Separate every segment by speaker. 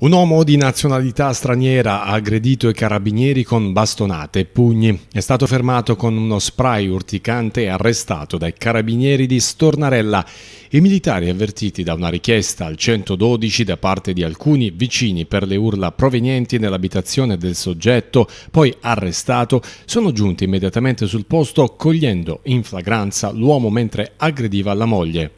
Speaker 1: Un uomo di nazionalità straniera ha aggredito i carabinieri con bastonate e pugni. È stato fermato con uno spray urticante e arrestato dai carabinieri di Stornarella. I militari avvertiti da una richiesta al 112 da parte di alcuni vicini per le urla provenienti nell'abitazione del soggetto, poi arrestato, sono giunti immediatamente sul posto cogliendo in flagranza l'uomo mentre aggrediva la moglie.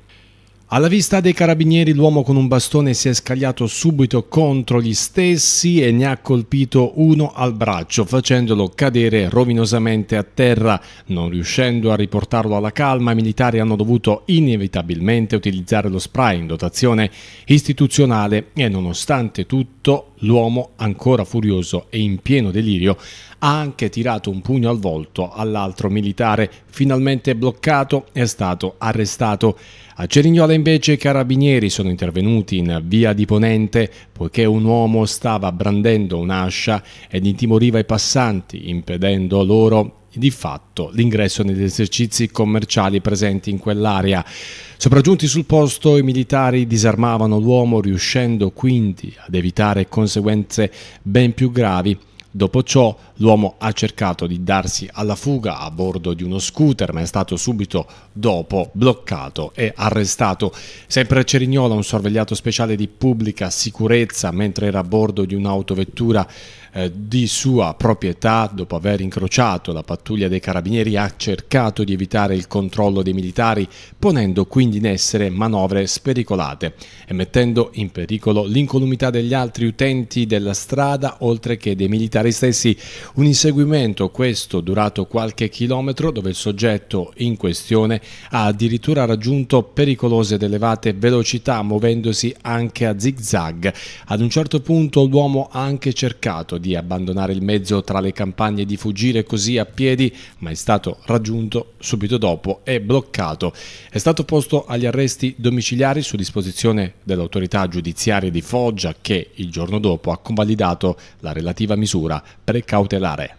Speaker 1: Alla vista dei carabinieri l'uomo con un bastone si è scagliato subito contro gli stessi e ne ha colpito uno al braccio facendolo cadere rovinosamente a terra. Non riuscendo a riportarlo alla calma i militari hanno dovuto inevitabilmente utilizzare lo spray in dotazione istituzionale e nonostante tutto L'uomo, ancora furioso e in pieno delirio, ha anche tirato un pugno al volto all'altro militare, finalmente bloccato è stato arrestato. A Cerignola invece i carabinieri sono intervenuti in via di Ponente poiché un uomo stava brandendo un'ascia ed intimoriva i passanti, impedendo loro di fatto l'ingresso negli esercizi commerciali presenti in quell'area. Sopraggiunti sul posto, i militari disarmavano l'uomo riuscendo quindi ad evitare conseguenze ben più gravi Dopo ciò l'uomo ha cercato di darsi alla fuga a bordo di uno scooter ma è stato subito dopo bloccato e arrestato. Sempre a Cerignola un sorvegliato speciale di pubblica sicurezza mentre era a bordo di un'autovettura eh, di sua proprietà dopo aver incrociato la pattuglia dei carabinieri ha cercato di evitare il controllo dei militari ponendo quindi in essere manovre spericolate e mettendo in pericolo l'incolumità degli altri utenti della strada oltre che dei militari militari stessi un inseguimento, questo durato qualche chilometro, dove il soggetto in questione ha addirittura raggiunto pericolose ed elevate velocità, muovendosi anche a zigzag. Ad un certo punto l'uomo ha anche cercato di abbandonare il mezzo tra le campagne e di fuggire così a piedi, ma è stato raggiunto subito dopo e bloccato. È stato posto agli arresti domiciliari su disposizione dell'autorità giudiziaria di Foggia che il giorno dopo ha convalidato la relativa misura misura precautelare.